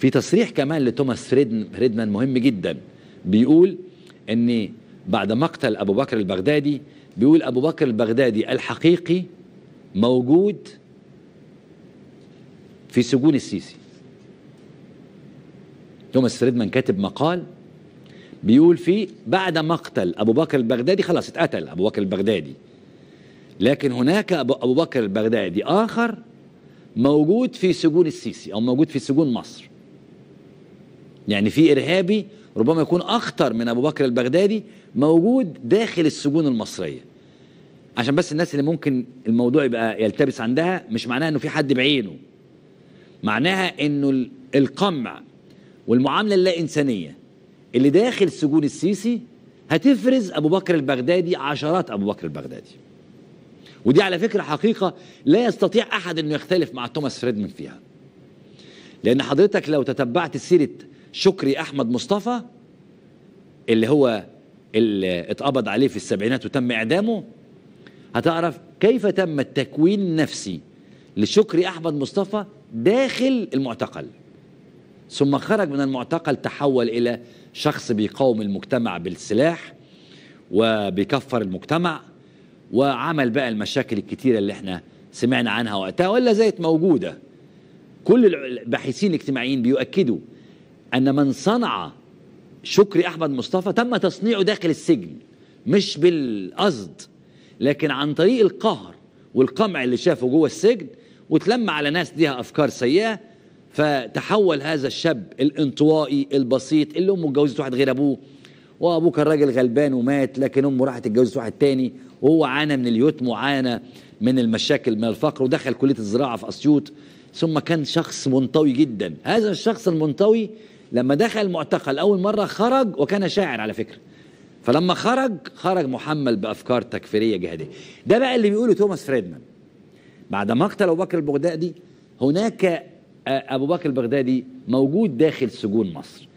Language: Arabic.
في تصريح كمان لتوماس فريدمان مهم جدا بيقول ان بعد مقتل ابو بكر البغدادي بيقول ابو بكر البغدادي الحقيقي موجود في سجون السيسي توماس فريدمان كاتب مقال بيقول فيه بعد مقتل ابو بكر البغدادي خلاص اتقتل ابو بكر البغدادي لكن هناك ابو بكر البغدادي اخر موجود في سجون السيسي او موجود في سجون مصر يعني في إرهابي ربما يكون أخطر من أبو بكر البغدادي موجود داخل السجون المصرية عشان بس الناس اللي ممكن الموضوع يبقى يلتبس عندها مش معناها انه في حد بعينه معناها انه القمع والمعامله اللا انسانيه اللي داخل سجون السيسي هتفرز ابو بكر البغدادي عشرات ابو بكر البغدادي ودي على فكره حقيقه لا يستطيع احد انه يختلف مع توماس فريدمان فيها لان حضرتك لو تتبعت سيره شكري احمد مصطفى اللي هو اللي اتقبض عليه في السبعينات وتم اعدامه هتعرف كيف تم التكوين النفسي لشكري احمد مصطفى داخل المعتقل ثم خرج من المعتقل تحول الى شخص بيقاوم المجتمع بالسلاح وبيكفر المجتمع وعمل بقى المشاكل الكتيرة اللي احنا سمعنا عنها وقتها ولا زيت موجودة كل الباحثين الاجتماعيين بيؤكدوا أن من صنع شكري أحمد مصطفى تم تصنيعه داخل السجن مش بالقصد لكن عن طريق القهر والقمع اللي شافه جوه السجن واتلم على ناس ليها أفكار سيئة فتحول هذا الشاب الانطوائي البسيط اللي أمه اتجوزت واحد غير أبوه وأبوه كان راجل غلبان ومات لكن أمه راحت اتجوزت واحد تاني وهو عانى من اليتم وعانى من المشاكل من الفقر ودخل كلية الزراعة في أسيوط ثم كان شخص منطوي جدا هذا الشخص المنطوي لما دخل المعتقل أول مرة خرج وكان شاعر على فكرة فلما خرج خرج محمل بأفكار تكفيرية جهادية ده بقى اللي بيقوله توماس فريدمان بعد مقتل أبو بكر البغدادي هناك أبو بكر البغدادي موجود داخل سجون مصر